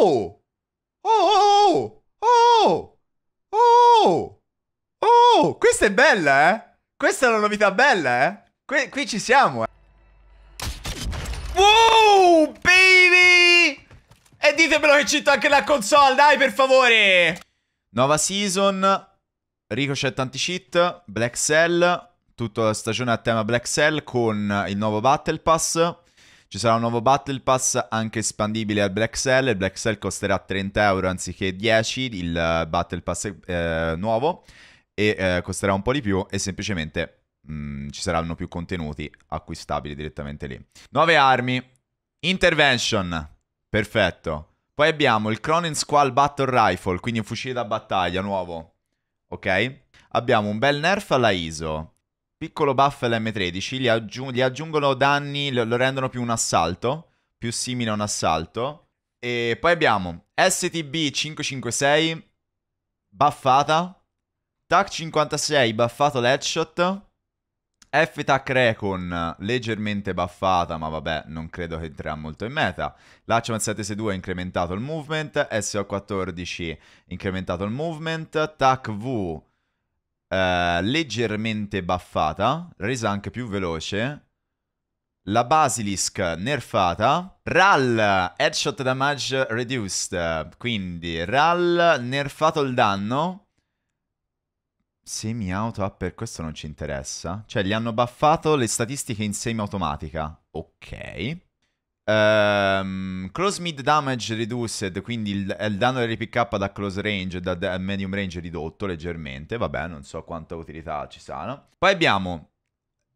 Oh! Oh, oh! oh! Oh! Oh! Oh! Questa è bella, eh? Questa è una novità bella, eh? Qui, qui ci siamo, eh? Wow, baby! E ditemelo che cito anche la console, dai, per favore! Nuova season, Ricochet anti-cheat, Black Cell, tutta la stagione a tema Black Cell con il nuovo Battle Pass ci sarà un nuovo Battle Pass anche espandibile al Black Cell, il Black Cell costerà 30 euro anziché 10, il eh, Battle Pass eh, nuovo, e eh, costerà un po' di più e semplicemente mh, mm, ci saranno più contenuti acquistabili direttamente lì. Nuove armi, Intervention, perfetto. Poi abbiamo il Cronin Squall Battle Rifle, quindi un fucile da battaglia nuovo, ok? Abbiamo un bel nerf alla ISO, piccolo buff lm 13 gli, aggiung- gli aggiungono danni, lo-, rendono più un assalto, più simile a un assalto. E poi abbiamo STB 556 buffata, TAC 56 buffato l'headshot, F-Tac Recon leggermente buffata, ma vabbè, non credo che entrerà molto in meta. L'Achman 762 ha incrementato il movement, SO14 incrementato il movement, TAC V eh, leggermente buffata, resa anche più veloce. La Basilisk nerfata. RAL Headshot Damage Reduced. Quindi RAL nerfato il danno. Semi-auto ah, per questo non ci interessa. Cioè, gli hanno buffato le statistiche in semi-automatica. Ok. Um, close mid damage reduced, quindi il, il danno up da close range, da, da medium range ridotto leggermente, vabbè, non so quanta utilità ci sarà. Poi abbiamo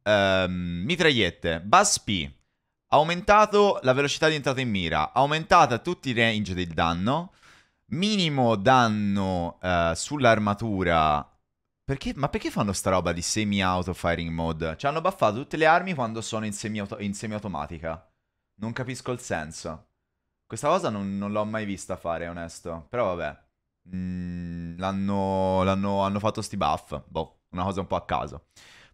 um, mitragliette, bus P, aumentato la velocità di entrata in mira, aumentata tutti i range del danno, minimo danno uh, sull'armatura perché, ma perché fanno sta roba di semi-auto firing mode? Ci hanno buffato tutte le armi quando sono in, semi-auto- in semi-automatica. Non capisco il senso. Questa cosa non, non l'ho mai vista fare, onesto. Però vabbè. Mm, l'hanno, l'hanno hanno fatto sti buff. Boh, una cosa un po' a caso.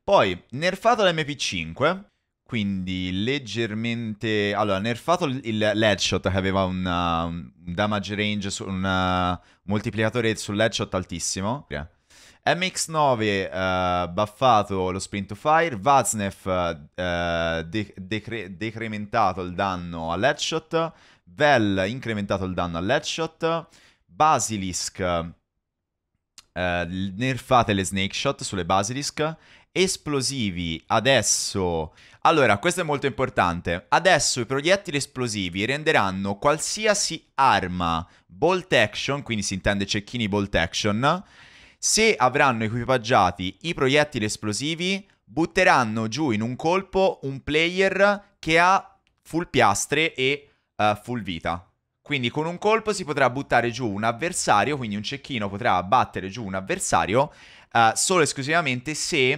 Poi, nerfato l'MP5. Quindi leggermente... Allora, nerfato il, headshot che aveva una, um, un damage range, su, una, un uh, moltiplicatore sull'headshot altissimo. Yeah MX9 uh, eh, buffato lo sprint to fire, Vaznef uh, eh, de- decre- decrementato il danno all'headshot, Vel incrementato il danno all'headshot, Basilisk uh, nerfate le snake shot sulle Basilisk, esplosivi adesso... Allora, questo è molto importante. Adesso i proiettili esplosivi renderanno qualsiasi arma bolt action, quindi si intende cecchini bolt action, se avranno equipaggiati i proiettili esplosivi, butteranno giù in un colpo un player che ha full piastre e uh, full vita. Quindi con un colpo si potrà buttare giù un avversario, quindi un cecchino potrà battere giù un avversario uh, solo e esclusivamente se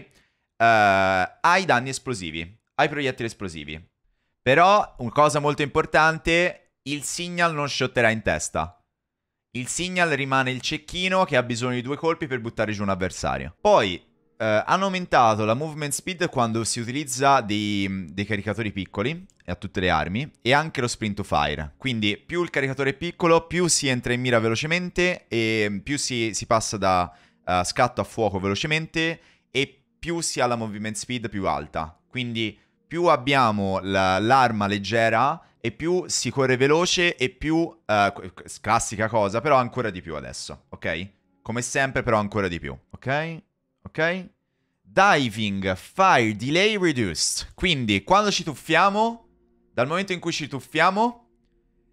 uh, eh, ha i danni esplosivi, ha i proiettili esplosivi. Però, una cosa molto importante, il signal non shotterà in testa. Il signal rimane il cecchino che ha bisogno di due colpi per buttare giù un avversario. Poi eh, hanno aumentato la movement speed quando si utilizza dei, dei caricatori piccoli a tutte le armi e anche lo sprint to fire. Quindi più il caricatore è piccolo, più si entra in mira velocemente e più si, si passa da uh, scatto a fuoco velocemente e più si ha la movement speed più alta. Quindi più abbiamo la, l'arma leggera e più si corre veloce e più... Uh, classica cosa, però ancora di più adesso, ok? Come sempre, però ancora di più, ok? Ok? Diving, fire, delay reduced. Quindi, quando ci tuffiamo, dal momento in cui ci tuffiamo,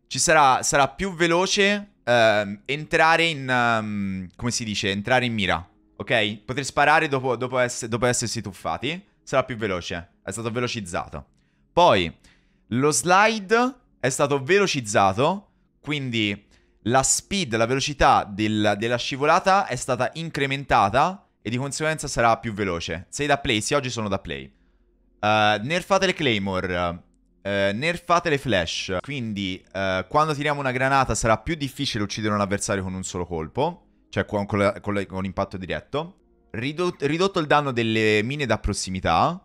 ci sarà, sarà più veloce uh, entrare in... Um, come si dice? Entrare in mira, ok? Poter sparare dopo, dopo, ess- dopo essersi tuffati sarà più veloce. Eh. È stato velocizzato. Poi lo slide è stato velocizzato, quindi la speed, la velocità del, della scivolata è stata incrementata e di conseguenza sarà più veloce. Sei da play, sì, oggi sono da play. Uh, nerfate le claymore, uh, nerfate le flash, quindi uh, quando tiriamo una granata sarà più difficile uccidere un avversario con un solo colpo, cioè con, con, con, con diretto. Ridotto, ridotto il danno delle mine da prossimità.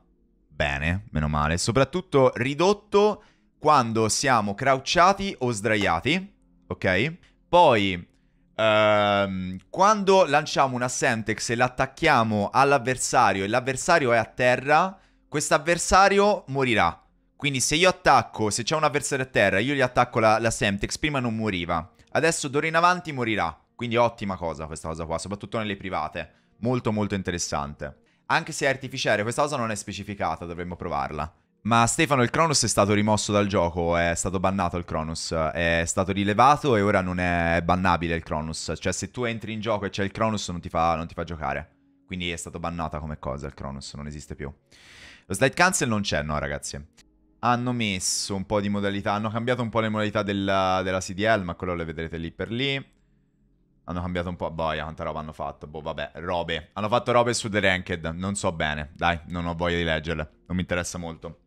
Bene, meno male. Soprattutto ridotto quando siamo crouchati o sdraiati. Ok? Poi, ehm, quando lanciamo una Sentex e l'attacchiamo all'avversario e l'avversario è a terra, quest'avversario morirà. Quindi se io attacco, se c'è un avversario a terra, io gli attacco la, la Semtex, prima non moriva. Adesso d'ora in avanti morirà. Quindi ottima cosa questa cosa qua, soprattutto nelle private molto molto interessante. Anche se è artificiale, questa cosa non è specificata, dovremmo provarla. Ma Stefano, il Cronus è stato rimosso dal gioco, è stato bannato il Cronus, è stato rilevato e ora non è bannabile il Cronus. Cioè se tu entri in gioco e c'è il Cronus non ti, fa, non ti fa giocare. Quindi è stato bannata come cosa il Cronus, non esiste più. Lo slide cancel non c'è, no ragazzi. Hanno messo un po' di modalità, hanno cambiato un po' le modalità della, della CDL, ma quello le vedrete lì per lì. Hanno cambiato un po'. Boia, quanta roba hanno fatto. Boh, vabbè, robe. Hanno fatto robe su The Ranked. Non so bene. Dai, non ho voglia di leggerle. Non mi interessa molto.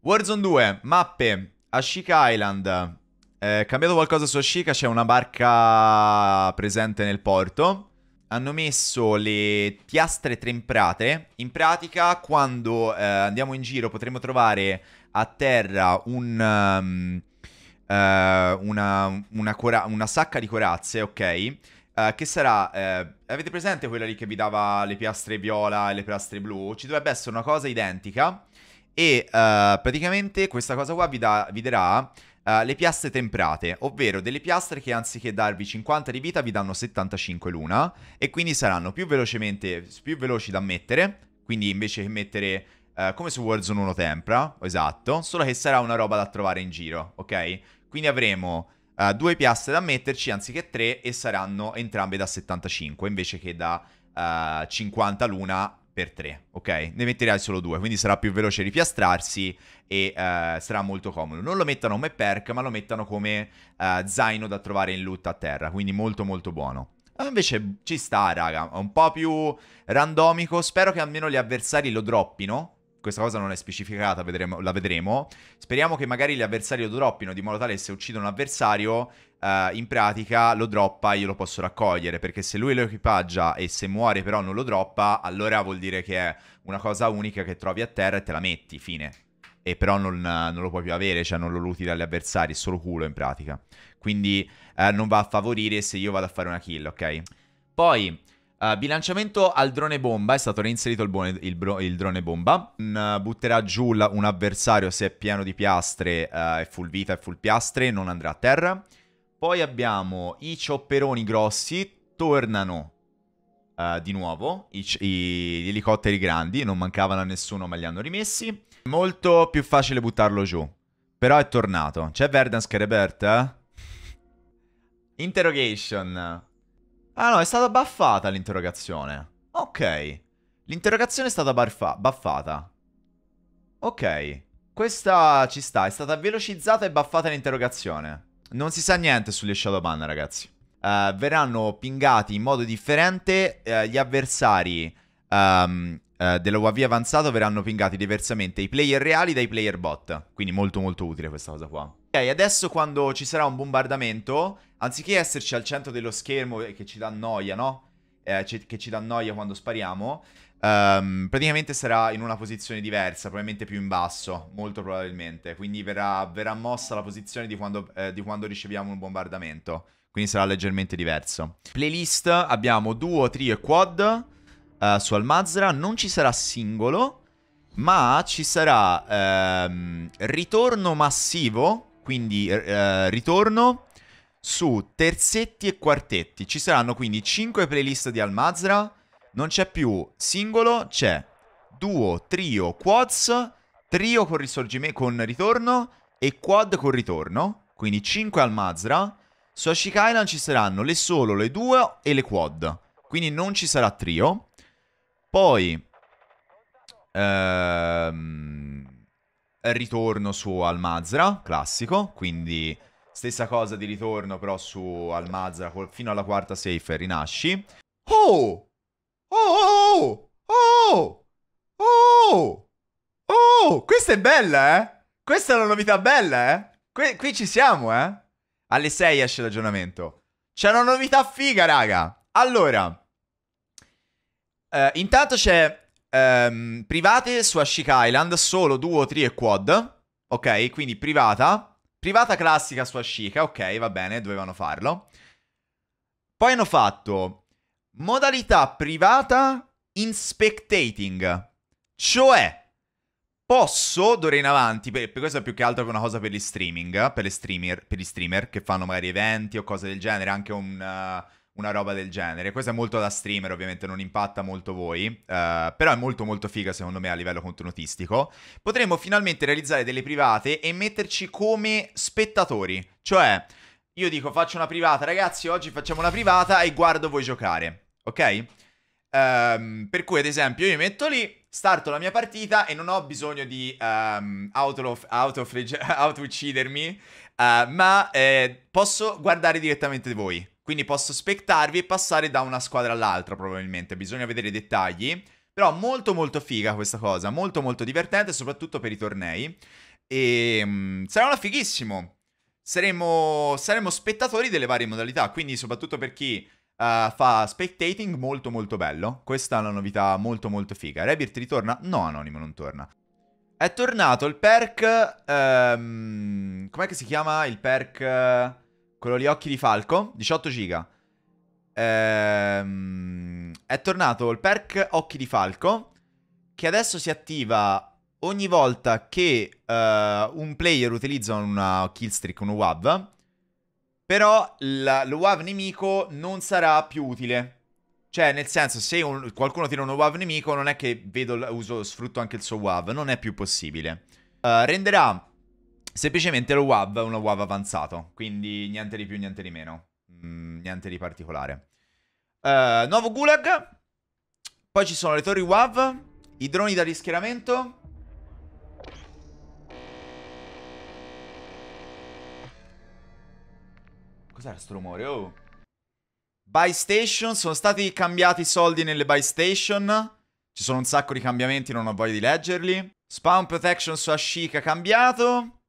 Warzone 2, mappe. Ashik Island. Eh, cambiato qualcosa su Ashika, c'è una barca presente nel porto. Hanno messo le piastre tremprate. In pratica, quando eh, andiamo in giro, potremo trovare a terra un, um, eh, una, una, cora- una, sacca di corazze, ok? Uh, che sarà, eh, avete presente quella lì che vi dava le piastre viola e le piastre blu? Ci dovrebbe essere una cosa identica e uh, praticamente questa cosa qua vi, da- vi darà uh, le piastre temprate, ovvero delle piastre che anziché darvi 50 di vita vi danno 75 l'una e quindi saranno più, velocemente più veloci da mettere, quindi invece che mettere come su Warzone 1 Tempra, esatto, solo che sarà una roba da trovare in giro, ok? Quindi avremo uh, due piastre da metterci anziché tre e saranno entrambe da 75 invece che da uh, eh, 50 l'una per tre, ok? Ne metterai solo due, quindi sarà più veloce ripiastrarsi e uh, sarà molto comodo. Non lo mettano come perk, ma lo mettano come uh, zaino da trovare in loot a terra, quindi molto molto buono. Ah, invece ci sta, raga, è un po' più randomico, spero che almeno gli avversari lo droppino, questa cosa non è specificata, vedremo, la vedremo. Speriamo che magari gli avversari lo droppino, di modo tale che se uccido un avversario, eh, in pratica lo droppa e io lo posso raccogliere, perché se lui lo equipaggia e se muore però non lo droppa, allora vuol dire che è una cosa unica che trovi a terra e te la metti, fine. E però non, non lo puoi più avere, cioè non lo luti dagli avversari, è solo culo in pratica. Quindi eh, non va a favorire se io vado a fare una kill, ok? Poi... Uh, bilanciamento al drone bomba, è stato reinserito il, buone, il, bro, il drone bomba, un, mm, butterà giù la, un avversario se è pieno di piastre, uh, è full vita è full piastre, non andrà a terra. Poi abbiamo i ciopperoni grossi, tornano eh, di nuovo, i, i, gli elicotteri grandi, non mancavano a nessuno ma li hanno rimessi. Molto più facile buttarlo giù, però è tornato. C'è Verdansk che è Rebert? Interrogation. Ah no, è stata buffata l'interrogazione. Ok. L'interrogazione è stata buffata. Ok. Questa ci sta, è stata velocizzata e buffata l'interrogazione. Non si sa niente sugli Shadowban, ragazzi. Uh, verranno pingati in modo differente uh, gli avversari um, ehm, uh, eh, dell'UAV avanzato verranno pingati diversamente i player reali dai player bot. Quindi molto molto utile questa cosa qua. Ok, adesso quando ci sarà un bombardamento Anziché esserci al centro dello schermo e che ci dà noia, no? Eh, che ci dà noia quando spariamo, um, praticamente sarà in una posizione diversa, probabilmente più in basso, molto probabilmente. Quindi verrà, verrà mossa la posizione di quando, eh, di quando riceviamo un bombardamento. Quindi sarà leggermente diverso. Playlist abbiamo duo, trio e quad uh, su Almazra. Non ci sarà singolo, ma ci sarà ehm, ritorno massivo. Quindi eh, ritorno su terzetti e quartetti. Ci saranno quindi 5 playlist di Almazra. Non c'è più singolo, c'è duo, trio, quads, trio con, con ritorno e quad con ritorno. Quindi 5 Almazra. Su Ashik Island ci saranno le solo, le due e le quad. Quindi non ci sarà trio. Poi... Ehm, ritorno su Almazra, classico. Quindi Stessa cosa di ritorno però su Almazza fino alla quarta safe rinasci. Oh! Oh, oh! oh! Oh! Oh! Oh! Questa è bella, eh? Questa è una novità bella, eh? qui, qui ci siamo, eh? Alle 6 esce l'aggiornamento. C'è una novità figa, raga. Allora, eh, intanto c'è ehm, private su Ashik Island, solo duo, tri e quad. Ok, quindi privata. Privata classica sua chica, ok, va bene, dovevano farlo. Poi hanno fatto modalità privata in spectating. Cioè, posso d'ora in avanti, per, per questo è più che altro che una cosa per gli streaming, per, streamer, per gli streamer che fanno magari eventi o cose del genere, anche un... Uh, una roba del genere. Questo è molto da streamer, ovviamente non impatta molto voi, eh, però è molto molto figa secondo me a livello contenutistico. Potremmo finalmente realizzare delle private e metterci come spettatori, cioè io dico faccio una privata, ragazzi, oggi facciamo una privata e guardo voi giocare, ok? Um, per cui, ad esempio, io mi metto lì, starto la mia partita e non ho bisogno di um, auto-uccidermi, auto auto uh, ma eh, posso guardare direttamente voi. Quindi posso spectarvi e passare da una squadra all'altra probabilmente, bisogna vedere i dettagli. Però molto molto figa questa cosa, molto molto divertente, soprattutto per i tornei. E ehm, mh, sarà una fighissimo. Saremo, saremo spettatori delle varie modalità, quindi soprattutto per chi Uh, fa spectating molto molto bello. Questa è una novità molto molto figa. Rebirth ritorna? No, Anonimo non torna. È tornato il perk... Um, com'è che si chiama il perk... Quello lì occhi di falco, 18 giga. Ehm, è tornato il perk occhi di falco, che adesso si attiva ogni volta che uh, un player utilizza una uh, killstreak, un UAV. Però la, l'UAV nemico non sarà più utile. Cioè, nel senso, se un, qualcuno tira uno UAV nemico, non è che vedo, uso, sfrutto anche il suo UAV. Non è più possibile. Uh, renderà Semplicemente lo WAV è uno WAV avanzato, quindi niente di più, niente di meno, mm, niente di particolare. Uh, nuovo Gulag, poi ci sono le torri WAV, i droni da rischieramento. Cos'era sto rumore? Oh. Buy station, sono stati cambiati i soldi nelle buy station. Ci sono un sacco di cambiamenti, non ho voglia di leggerli. Spawn protection su Ashika cambiato.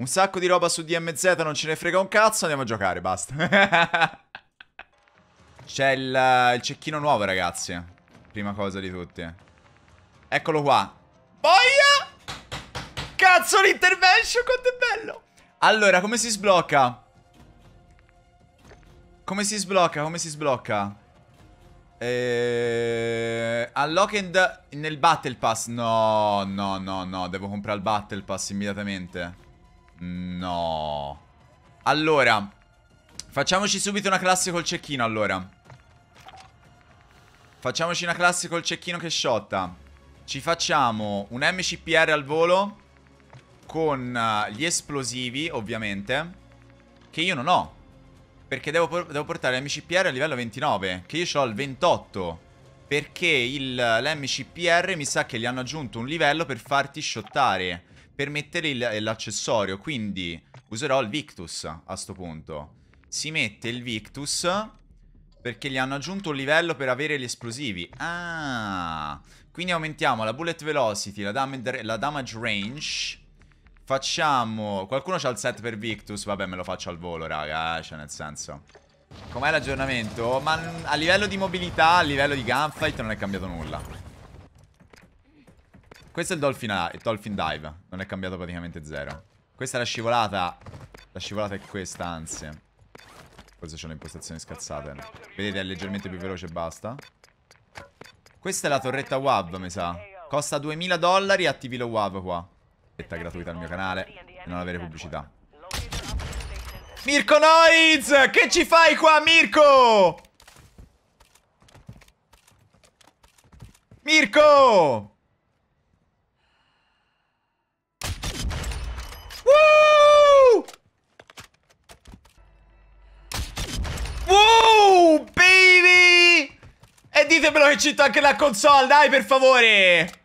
Un sacco di roba su DMZ, non ce ne frega un cazzo, andiamo a giocare, basta. C'è il, il, cecchino nuovo, ragazzi. Prima cosa di tutti. Eccolo qua. Boia! Cazzo, l'intervention, quanto è bello! Allora, come si sblocca? Come si sblocca? Come si sblocca? Eh, unlock and... Nel Battle Pass. No, no, no, no. Devo comprare il Battle Pass immediatamente. No. Allora, facciamoci subito una classe col cecchino, allora. Facciamoci una classe col cecchino che shotta. Ci facciamo un MCPR al volo con eh, gli esplosivi, ovviamente, che io non ho. Perché devo, por devo portare l'MCPR a livello 29, che io ho al 28. Perché l'MCPR mi sa che gli hanno aggiunto un livello per farti shottare per mettere l'accessorio, quindi userò il Victus a questo punto. Si mette il Victus perché gli hanno aggiunto un livello per avere gli esplosivi. Ah, quindi aumentiamo la bullet velocity, la, dam la damage range. Facciamo... Qualcuno c'ha il set per Victus? Vabbè, me lo faccio al volo, raga, eh? cioè nel senso... Com'è l'aggiornamento? Ma a livello di mobilità, a livello di gunfight non è cambiato nulla. Questo è il dolphin, il dolphin dive. Non è cambiato praticamente zero. Questa è la scivolata. La scivolata è questa, anzi. Forse c'è le impostazioni scazzate. Vedete, è leggermente più veloce e basta. Questa è la torretta WAV, mi sa. Costa 2000 dollari, attivi lo WAV qua. Torretta gratuita al mio canale e non avere pubblicità. Mirko Noiz! Che ci fai qua, Mirko? Mirko! E ditemelo che cito anche la console, dai per favore